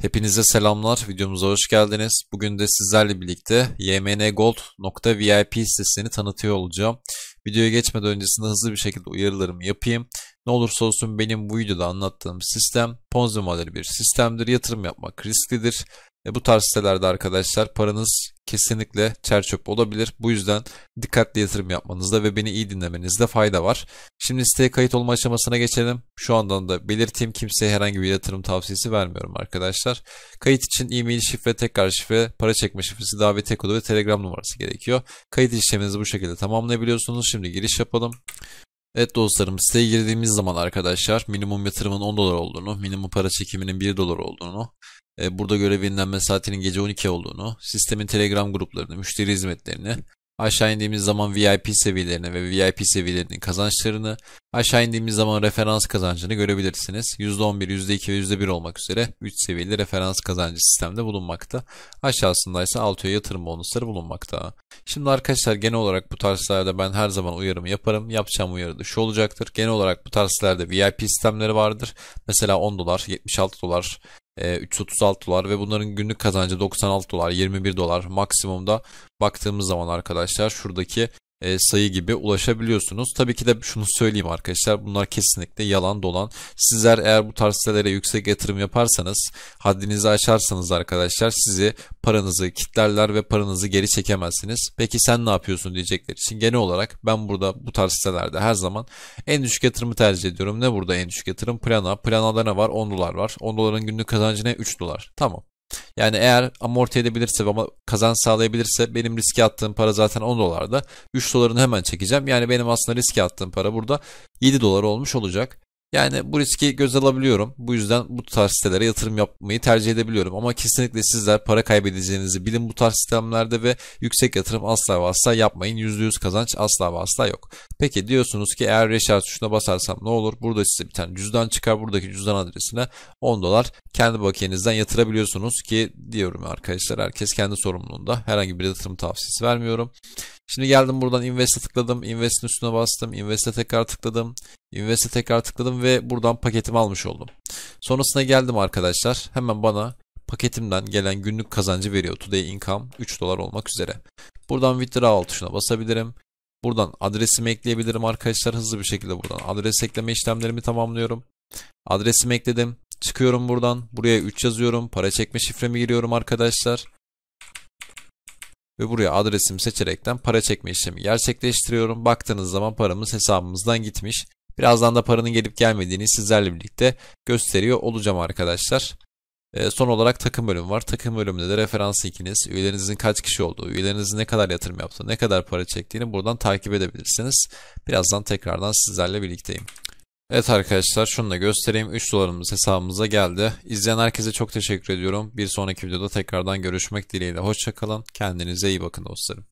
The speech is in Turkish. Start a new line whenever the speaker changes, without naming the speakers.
Hepinize selamlar, videomuza hoş geldiniz. Bugün de sizlerle birlikte ymngold.vip sitesini tanıtıyor olacağım. Videoya geçmeden öncesinde hızlı bir şekilde uyarılarımı yapayım. Ne olursa olsun benim bu videoda anlattığım sistem Ponzi modeli bir sistemdir. Yatırım yapmak risklidir. E bu tarz sitelerde arkadaşlar paranız kesinlikle çerçöp olabilir. Bu yüzden dikkatli yatırım yapmanızda ve beni iyi dinlemenizde fayda var. Şimdi siteye kayıt olma aşamasına geçelim. Şu andan da belirteyim kimseye herhangi bir yatırım tavsiyesi vermiyorum arkadaşlar. Kayıt için e-mail şifre, tekrar şifre, para çekme şifresi, davet kodu ve telegram numarası gerekiyor. Kayıt işleminizi bu şekilde tamamlayabiliyorsunuz. Şimdi giriş yapalım. Evet dostlarım siteye girdiğimiz zaman arkadaşlar minimum yatırımın 10 dolar olduğunu, minimum para çekiminin 1 dolar olduğunu, e, burada görev yenilenme saatinin gece 12 olduğunu, sistemin Telegram gruplarını, müşteri hizmetlerini, Aşağı indiğimiz zaman VIP seviyelerini ve VIP seviyelerinin kazançlarını, aşağı indiğimiz zaman referans kazancını görebilirsiniz. %11, %2 ve %1 olmak üzere 3 seviyeli referans kazancı sistemde bulunmakta. Aşağısında ise Alto'ya yatırım bonusları bulunmakta. Şimdi arkadaşlar genel olarak bu tarzlarda ben her zaman uyarımı yaparım. Yapacağım uyarı da şu olacaktır. Genel olarak bu tarzlarda VIP sistemleri vardır. Mesela 10 dolar, 76 dolar, 336 ee, dolar ve bunların günlük kazancı 96 dolar 21 dolar maksimumda baktığımız zaman arkadaşlar şuradaki e, sayı gibi ulaşabiliyorsunuz. Tabii ki de şunu söyleyeyim arkadaşlar bunlar kesinlikle yalan dolan. Sizler eğer bu tarz sitelere yüksek yatırım yaparsanız haddinizi aşarsanız arkadaşlar sizi paranızı kitlerler ve paranızı geri çekemezsiniz. Peki sen ne yapıyorsun diyecekler için genel olarak ben burada bu tarz sitelerde her zaman en düşük yatırımı tercih ediyorum. Ne burada en düşük yatırım? Plana. Planada ne var? 10 dolar var. 10 doların günlük kazancı ne? 3 dolar. Tamam. Yani eğer amorti edebilirse ama kazanç sağlayabilirse benim riske attığım para zaten 10 dolarda. 3 dolarını hemen çekeceğim. Yani benim aslında riske attığım para burada 7 dolar olmuş olacak. Yani bu riski göz alabiliyorum. Bu yüzden bu tarz sitelere yatırım yapmayı tercih edebiliyorum. Ama kesinlikle sizler para kaybedeceğinizi bilin bu tarz sistemlerde ve yüksek yatırım asla ve asla yapmayın. %100 kazanç asla ve asla yok. Peki diyorsunuz ki eğer reşart tuşuna basarsam ne olur? Burada size bir tane cüzdan çıkar. Buradaki cüzdan adresine 10 dolar kendi bakiyenizden yatırabiliyorsunuz ki diyorum arkadaşlar herkes kendi sorumluluğunda. Herhangi bir yatırım tavsiyesi vermiyorum. Şimdi geldim buradan invest'e tıkladım. Invest'in üstüne bastım. Invest'e tekrar tıkladım. Invest'e tekrar tıkladım ve buradan paketimi almış oldum. Sonrasına geldim arkadaşlar. Hemen bana paketimden gelen günlük kazancı veriyor. Today income 3 dolar olmak üzere. Buradan withdraw tuşuna basabilirim. Buradan adresimi ekleyebilirim arkadaşlar. Hızlı bir şekilde buradan adres ekleme işlemlerimi tamamlıyorum. Adresimi ekledim. Çıkıyorum buradan. Buraya 3 yazıyorum. Para çekme şifremi giriyorum arkadaşlar ve buraya adresimi seçerekten para çekme işlemi gerçekleştiriyorum. Baktığınız zaman paramız hesabımızdan gitmiş. Birazdan da paranın gelip gelmediğini sizlerle birlikte gösteriyor olacağım arkadaşlar. Ee, son olarak takım bölüm var. Takım bölümünde de referans ikiniz, üyelerinizin kaç kişi olduğu, üyelerinizin ne kadar yatırım yaptığı, ne kadar para çektiğini buradan takip edebilirsiniz. Birazdan tekrardan sizlerle birlikteyim. Evet arkadaşlar şunu da göstereyim. 3 dolarımız hesabımıza geldi. İzleyen herkese çok teşekkür ediyorum. Bir sonraki videoda tekrardan görüşmek dileğiyle. Hoşçakalın. Kendinize iyi bakın dostlarım.